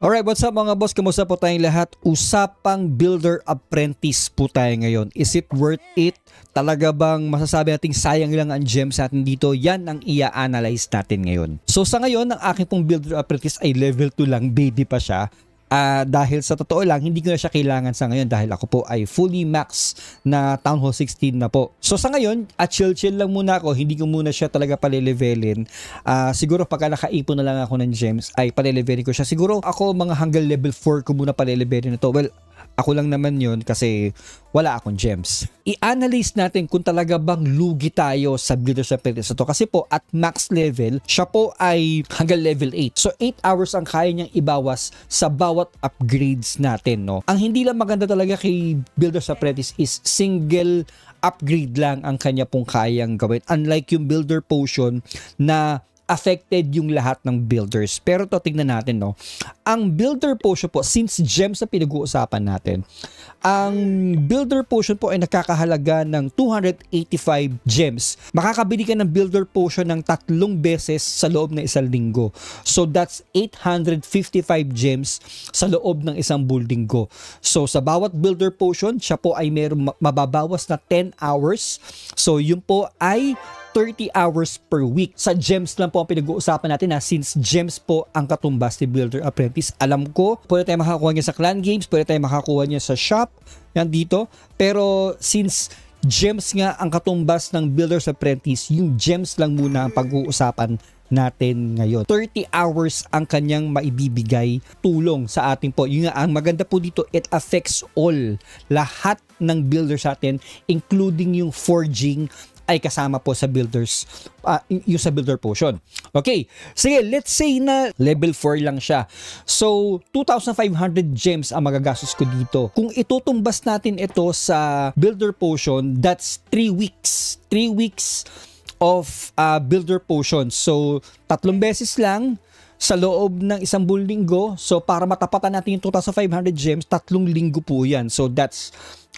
Alright, what's up mga boss? Kamusta po tayong lahat? Usapang builder apprentice po tayo ngayon. Is it worth it? Talaga bang masasabi nating sayang lang ang gems natin dito? Yan ang ia analyze natin ngayon. So sa ngayon, ang aking pong builder apprentice ay level 2 lang, baby pa siya. Uh, dahil sa totoo lang, hindi ko na siya kailangan sa ngayon dahil ako po ay fully max na Town Hall 16 na po. So sa ngayon, at chill-chill lang muna ako. Hindi ko muna siya talaga palilevelin. Uh, ah, siguro pagka nakaipon na lang ako ng gems, ay palilevelin ko siya. Siguro ako mga hanggang level 4 ko muna palilevelin ito. Well, ako lang naman yon kasi wala akong gems. I-analyze natin kung talaga bang lugi tayo sa leadership practice to. Kasi po at max level, siya po ay hanggang level 8. So 8 hours ang kaya niyang ibawas sa bawat upgrades natin. No? Ang hindi lang maganda talaga kay sa Apprentice is single upgrade lang ang kanya pong kayang gawin. Unlike yung Builder Potion na affected yung lahat ng builders. Pero to tingnan natin no. Ang builder potion po since gems na pinag-uusapan natin. Ang builder potion po ay nakakahalaga ng 285 gems. Makakabili ka ng builder potion ng tatlong beses sa loob ng isang linggo. So that's 855 gems sa loob ng isang bull linggo. So sa bawat builder potion, siya po ay mayroong mababawas na 10 hours. So yun po ay 30 hours per week. Sa GEMS lang po ang pinag-uusapan natin na since GEMS po ang katumbas ni Builder Apprentice. Alam ko, pwede tayo makakuha niya sa clan games, pwede tayo makakuha niya sa shop, yan dito. Pero since GEMS nga ang katumbas ng Builder's Apprentice, yung GEMS lang muna ang pag-uusapan natin ngayon. 30 hours ang kanyang maibibigay tulong sa atin po. Yung nga, ang maganda po dito, it affects all. Lahat ng builder sa atin, including yung forging ay kasama po sa builders uh, yung sa builder portion. Okay. Sige, let's say na level 4 lang siya. So 2,500 gems ang magagastos ko dito. Kung itutumbas natin ito sa builder portion, that's 3 weeks. 3 weeks of uh, builder potion. So, tatlong beses lang sa loob ng isang buong linggo. So, para matapatan natin yung 2,500 gems, tatlong linggo po yan. So, that's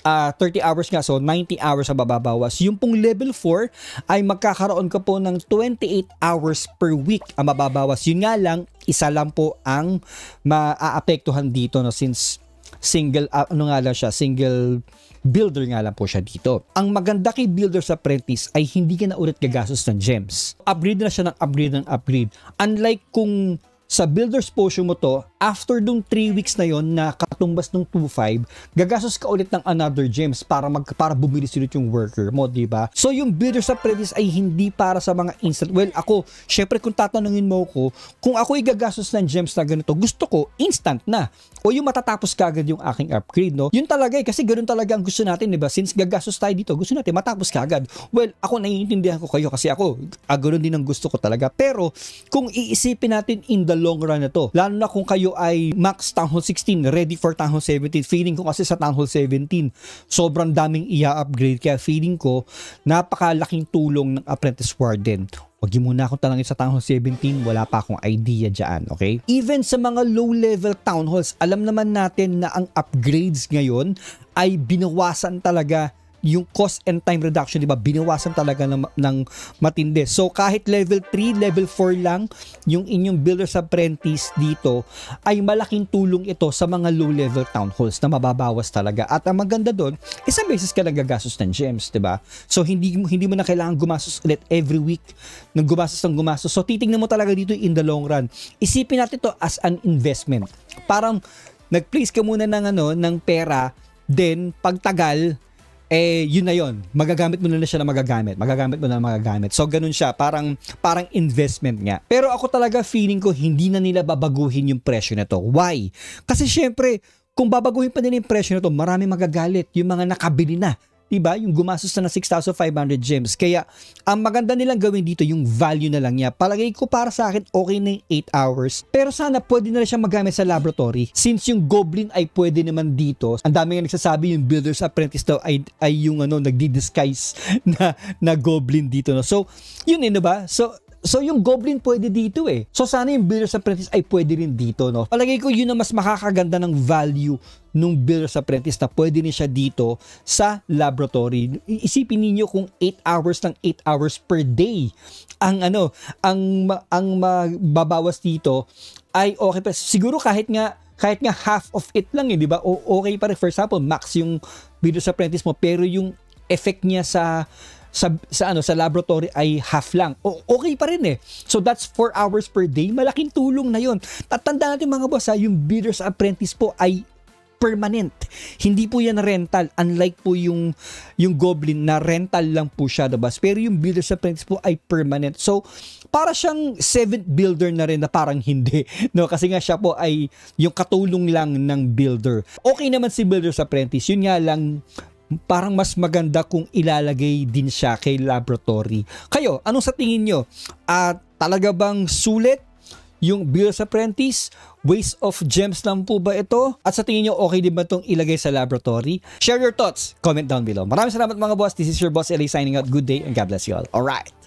uh, ah, 30 hours nga, so 90 hours sa mababawas. Yung pong level 4 ay magkakaroon ka po ng 28 hours per week ang mababawas. Yun nga lang, isa lang po ang maaapektuhan dito no, since single, uh, ano nga lang siya, single builder nga lang po siya dito. Ang maganda kay builder sa apprentice ay hindi ka na ulit gagastos ng gems. Upgrade na siya ng upgrade ng upgrade. Unlike kung sa builder's potion mo to, after dong 3 weeks na yon na katumbas ng 2.5, gagastos ka ulit ng another gems para mag para bumili ulit yung worker mo, di ba? So yung builder's apprentice ay hindi para sa mga instant. Well, ako, syempre kung tatanungin mo ko, kung ako igagastos ng gems na ganito, gusto ko instant na. O yung matatapos agad yung aking upgrade, no? Yun talaga eh, kasi ganoon talaga ang gusto natin, di ba? Since gagastos tayo dito, gusto natin matapos agad. Well, ako naiintindihan ko kayo kasi ako, ah, ganoon din ang gusto ko talaga. Pero kung iisipin natin in the long run na to. Lalo na kung kayo ay max town hall 16, ready for town hall 17. Feeling ko kasi sa town hall 17, sobrang daming i-upgrade. Kaya feeling ko, napakalaking tulong ng Apprentice Warden. Huwag muna akong talangin sa Town Hall 17, wala pa akong idea dyan, okay? Even sa mga low-level Town Halls, alam naman natin na ang upgrades ngayon ay binawasan talaga yung cost and time reduction, di ba, binawasan talaga ng, ng matindi. So, kahit level 3, level 4 lang, yung inyong builder's apprentice dito, ay malaking tulong ito sa mga low-level town halls na mababawas talaga. At ang maganda doon, isang beses ka lang gagastos ng gems, di ba? So, hindi, hindi mo na kailangan gumastos ulit every week ng gumastos ng gumastos. So, titingnan mo talaga dito in the long run. Isipin natin to as an investment. Parang, nag-place ka muna ng ano ng pera then pagtagal eh yun na yun. Magagamit mo na, lang siya na magagamit. Magagamit mo na, lang magagamit. So ganun siya, parang parang investment nga. Pero ako talaga feeling ko hindi na nila babaguhin yung presyo na to. Why? Kasi syempre, kung babaguhin pa nila yung presyo na to, marami magagalit yung mga nakabili na Diba? Yung gumastos na ng 6,500 gems. Kaya, ang maganda nilang gawin dito yung value na lang niya. Palagay ko para sa akin, okay na yung 8 hours. Pero sana pwede na rin siya magamit sa laboratory. Since yung goblin ay pwede naman dito. Ang dami nga nagsasabi yung builder's apprentice daw ay, ay yung ano, nagdi-disguise na, na goblin dito. No? So, yun eh, ba? Diba? So, So yung goblin pwede dito eh. So sana yung builder's apprentice ay pwede rin dito no. Palagay ko yun ang mas makakaganda ng value nung builder's apprentice na pwede ni siya dito sa laboratory. Isipin niyo kung 8 hours ng 8 hours per day ang ano, ang ang mababawas dito ay okay pa. Siguro kahit nga kahit nga half of it lang eh, di ba? O okay pa rin. For example, max yung builder's apprentice mo pero yung effect niya sa sa sa ano sa laboratory ay half lang. O, okay pa rin eh. So that's 4 hours per day. Malaking tulong na 'yon. Tatandaan natin mga boss ha, yung builder's apprentice po ay permanent. Hindi po yan rental. Unlike po yung, yung Goblin na rental lang po siya, diba? Pero yung Builder's Apprentice po ay permanent. So, para siyang 7th builder na rin na parang hindi. No? Kasi nga siya po ay yung katulong lang ng builder. Okay naman si Builder's Apprentice. Yun nga lang, parang mas maganda kung ilalagay din siya kay laboratory. Kayo, anong sa tingin nyo? At uh, talaga bang sulit yung Bills Apprentice. Waste of gems lang po ba ito? At sa tingin nyo, okay din ba itong ilagay sa laboratory? Share your thoughts. Comment down below. Maraming salamat mga boss. This is your boss LA signing out. Good day and God bless you all. Alright.